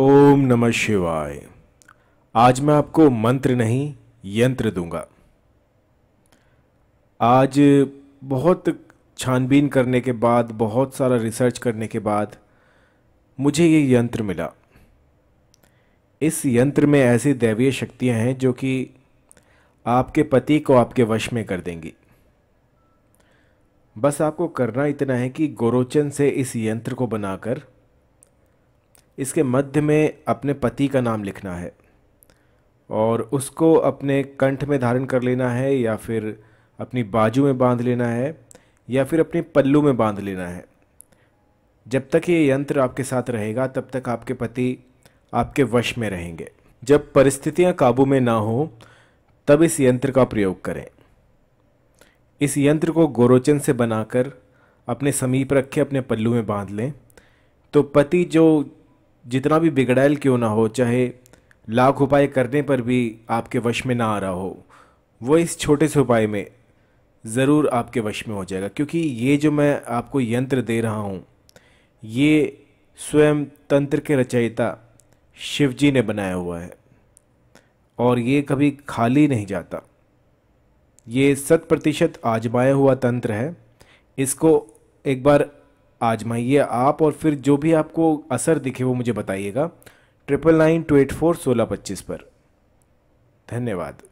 ओम नमः शिवाय आज मैं आपको मंत्र नहीं यंत्र दूंगा आज बहुत छानबीन करने के बाद बहुत सारा रिसर्च करने के बाद मुझे ये यंत्र मिला इस यंत्र में ऐसी दैवीय शक्तियां हैं जो कि आपके पति को आपके वश में कर देंगी बस आपको करना इतना है कि गोरोचन से इस यंत्र को बनाकर इसके मध्य में अपने पति का नाम लिखना है और उसको अपने कंठ में धारण कर लेना है या फिर अपनी बाजू में बांध लेना है या फिर अपने पल्लू में बांध लेना है जब तक ये यंत्र आपके साथ रहेगा तब तक आपके पति आपके वश में रहेंगे जब परिस्थितियां काबू में ना हो तब इस यंत्र का प्रयोग करें इस यंत्र को गोरोचन से बनाकर अपने समीप रखें अपने पल्लू में बांध लें तो पति जो जितना भी बिगड़ैल क्यों ना हो चाहे लाख उपाय करने पर भी आपके वश में ना आ रहा हो वो इस छोटे से उपाय में ज़रूर आपके वश में हो जाएगा क्योंकि ये जो मैं आपको यंत्र दे रहा हूँ ये स्वयं तंत्र के रचयिता शिव जी ने बनाया हुआ है और ये कभी खाली नहीं जाता ये शत प्रतिशत आजमाया हुआ तंत्र है इसको एक बार आजमाइए आप और फिर जो भी आपको असर दिखे वो मुझे बताइएगा triple nine two eight four सोलह पच्चीस पर धन्यवाद